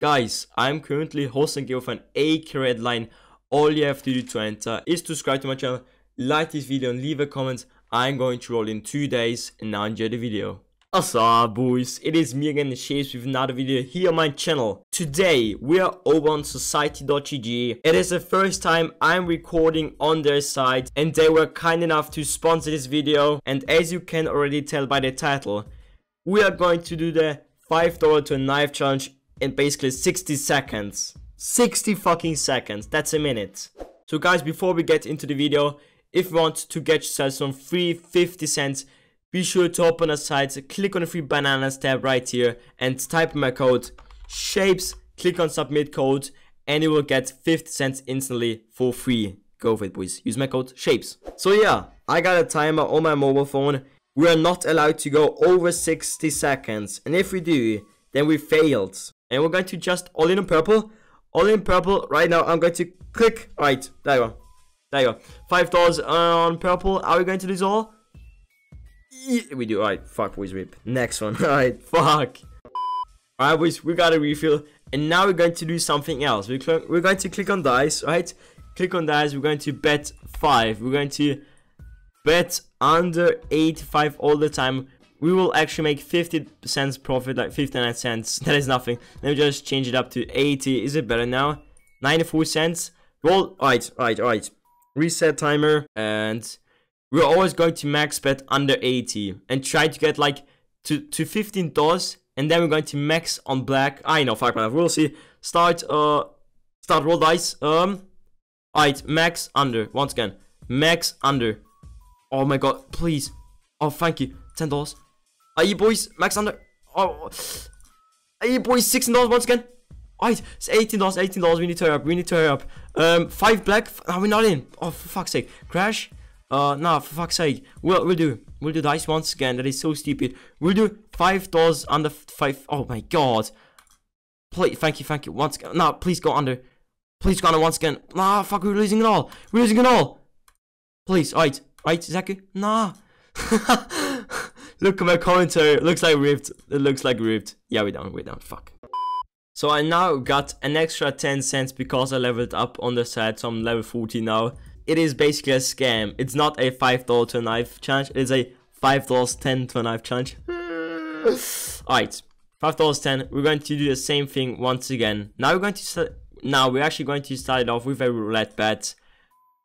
Guys, I'm currently hosting you with an acre red line. All you have to do to enter is to subscribe to my channel, like this video and leave a comment. I'm going to roll in two days and now enjoy the video. What's up boys, it is me again Shapes with another video here on my channel. Today we are over on society.gg. It is the first time I'm recording on their site and they were kind enough to sponsor this video and as you can already tell by the title, we are going to do the $5 to a knife challenge in basically 60 seconds. 60 fucking seconds, that's a minute. So guys, before we get into the video, if you want to get yourself some free 50 cents, be sure to open a site, click on the free bananas tab right here and type my code SHAPES, click on submit code and you will get 50 cents instantly for free. Go for it boys, use my code SHAPES. So yeah, I got a timer on my mobile phone. We are not allowed to go over 60 seconds and if we do, then we failed and we're going to just all in purple all in purple right now i'm going to click all right there you go there you go five dollars on purple are we going to lose all yeah, we do all right fuck boys rip next one all right fuck all right boys we got a refill and now we're going to do something else we we're going to click on dice right click on dice we're going to bet five we're going to bet under 85 all the time we will actually make 50 cents profit, like 59 cents. That is nothing. Let me just change it up to 80. Is it better now? 94 cents. Well, Alright, alright, alright. Reset timer. And we're always going to max bet under 80. And try to get like to, to 15 dollars. And then we're going to max on black. I ah, know, 5.5. We'll see. Start, uh, start roll dice. Um, alright, max under. Once again, max under. Oh my god, please. Oh, thank you. $10. Are you boys max under? Oh, are you boys sixteen dollars once again? Alright, it's eighteen dollars. Eighteen dollars. We need to hurry up. We need to hurry up. Um, five black. Are we not in? Oh, for fuck's sake! Crash. Uh, nah, for fuck's sake. We'll we'll do we'll do dice once again. That is so stupid. We'll do five dollars under five. Oh my god. Please, thank you, thank you. Once again, nah, please go under. Please go under once again. Nah, fuck, we're losing it all. We're losing it all. Please, alright, alright, Zaki. Nah. Look at my counter. Looks like ripped. It looks like ripped. Yeah, we don't. We don't. Fuck. So I now got an extra 10 cents because I leveled up on the side. So I'm level 40 now. It is basically a scam. It's not a $5 to knife challenge. It is a $5 10 to knife challenge. Alright. $5.10, we're going to do the same thing once again. Now we're going to start, now we're actually going to start it off with a roulette bet.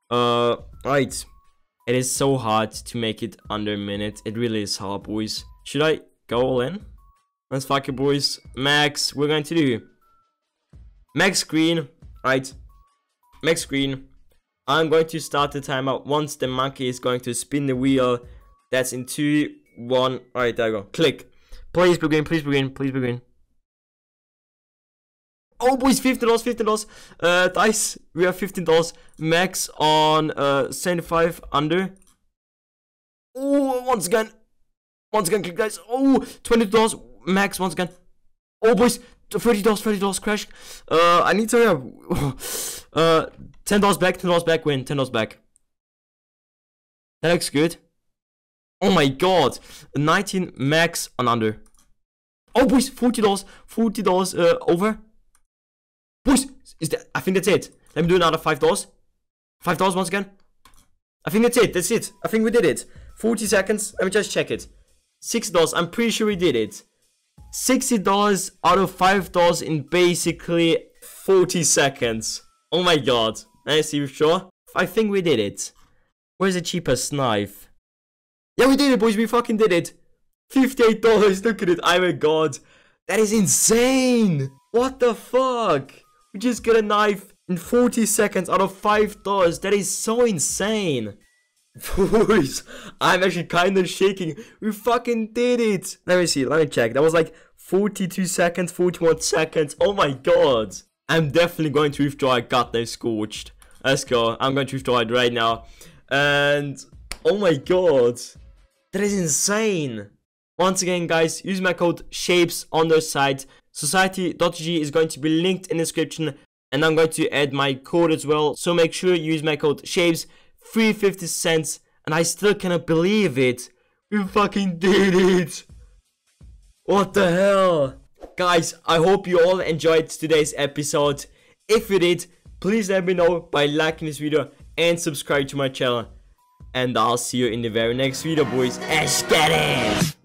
Uh, All right. It is so hard to make it under a minute. It really is hard, boys. Should I go all in? Let's fuck it, boys. Max, we're going to do max green, right? Max green. I'm going to start the timer once the monkey is going to spin the wheel. That's in two, one. All right, there we go. Click. Please be green, please be green, please be green. Oh boys, fifteen dollars fifteen dollars Uh, dice, we have $15 max on uh, 75 under. Oh, once again. Once again, click guys. Oh, 20 max once again. Oh boys, $30, $30 crash. Uh, I need to have uh, $10 back, $10 back, win, $10 back. That looks good. Oh my god. 19 max on under. Oh boys, $40, $40 uh, over. Boys, is that? I think that's it. Let me do another five doors. Five doors once again. I think that's it. That's it. I think we did it. 40 seconds. Let me just check it. Six doors. I'm pretty sure we did it. $60 out of five doors in basically 40 seconds. Oh my god. Nice, you sure? I think we did it. Where's the cheapest knife? Yeah, we did it, boys. We fucking did it. $58. Look at it. I'm oh a god. That is insane. What the fuck? We just get a knife in 40 seconds out of 5 doors. That is so insane. Boys, I'm actually kind of shaking. We fucking did it. Let me see. Let me check. That was like 42 seconds, 41 seconds. Oh my god. I'm definitely going to withdraw. I got this scorched. Let's go. I'm going to withdraw it right now. And oh my god. That is insane. Once again, guys, use my code SHAPES on their site Society.g is going to be linked in the description and I'm going to add my code as well. So make sure you use my code SHAVES, free 50 cents. And I still cannot believe it. We fucking did it. What the hell? Guys, I hope you all enjoyed today's episode. If you did, please let me know by liking this video and subscribe to my channel. And I'll see you in the very next video, boys. Let's get it!